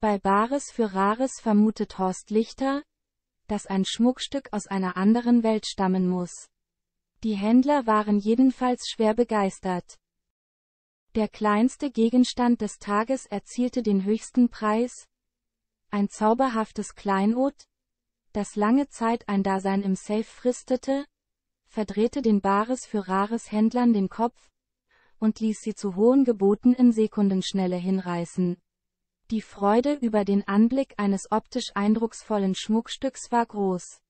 Bei Bares für Rares vermutet Horst Lichter, dass ein Schmuckstück aus einer anderen Welt stammen muss. Die Händler waren jedenfalls schwer begeistert. Der kleinste Gegenstand des Tages erzielte den höchsten Preis, ein zauberhaftes Kleinod, das lange Zeit ein Dasein im Safe fristete, verdrehte den Bares für Rares Händlern den Kopf und ließ sie zu hohen Geboten in Sekundenschnelle hinreißen. Die Freude über den Anblick eines optisch eindrucksvollen Schmuckstücks war groß.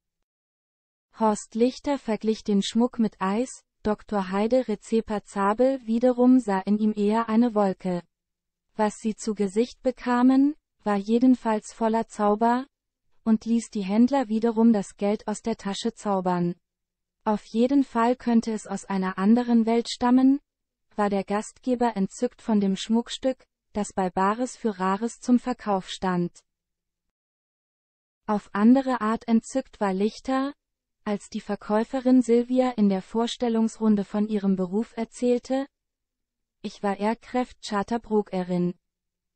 Horst Lichter verglich den Schmuck mit Eis, Dr. Heide Rezepa Zabel wiederum sah in ihm eher eine Wolke. Was sie zu Gesicht bekamen, war jedenfalls voller Zauber, und ließ die Händler wiederum das Geld aus der Tasche zaubern. Auf jeden Fall könnte es aus einer anderen Welt stammen, war der Gastgeber entzückt von dem Schmuckstück, das bei Bares für Rares zum Verkauf stand. Auf andere Art entzückt war Lichter, als die Verkäuferin Silvia in der Vorstellungsrunde von ihrem Beruf erzählte, ich war Airkräft Charterbruckerin.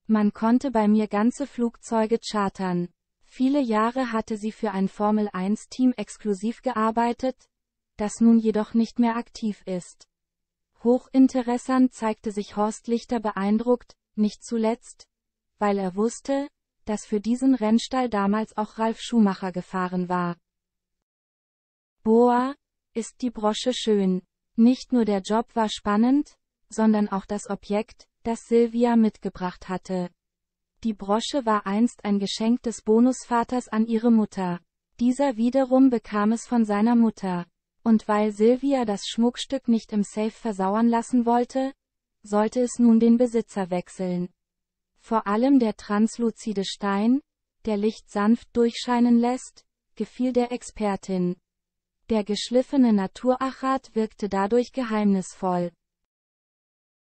Man konnte bei mir ganze Flugzeuge chartern. Viele Jahre hatte sie für ein Formel-1-Team exklusiv gearbeitet, das nun jedoch nicht mehr aktiv ist. Hochinteressant zeigte sich Horst Lichter beeindruckt, nicht zuletzt, weil er wusste, dass für diesen Rennstall damals auch Ralf Schumacher gefahren war. Boa, ist die Brosche schön. Nicht nur der Job war spannend, sondern auch das Objekt, das Silvia mitgebracht hatte. Die Brosche war einst ein Geschenk des Bonusvaters an ihre Mutter. Dieser wiederum bekam es von seiner Mutter. Und weil Silvia das Schmuckstück nicht im Safe versauern lassen wollte, sollte es nun den Besitzer wechseln. Vor allem der translucide Stein, der Licht sanft durchscheinen lässt, gefiel der Expertin. Der geschliffene Naturachat wirkte dadurch geheimnisvoll.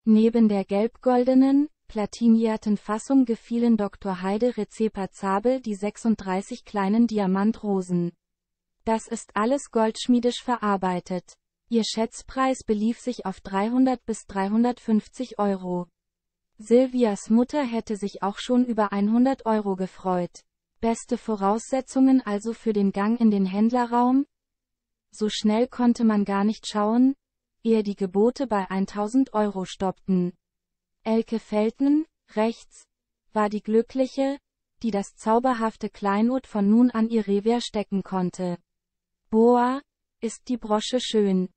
Neben der gelbgoldenen, platinierten Fassung gefielen Dr. Heide Rezepa Zabel die 36 kleinen Diamantrosen. Das ist alles goldschmiedisch verarbeitet. Ihr Schätzpreis belief sich auf 300 bis 350 Euro. Silvias Mutter hätte sich auch schon über 100 Euro gefreut. Beste Voraussetzungen also für den Gang in den Händlerraum? So schnell konnte man gar nicht schauen, ehe die Gebote bei 1000 Euro stoppten. Elke Feldman, rechts, war die Glückliche, die das zauberhafte Kleinod von nun an ihr Revier stecken konnte. Boah, ist die Brosche schön.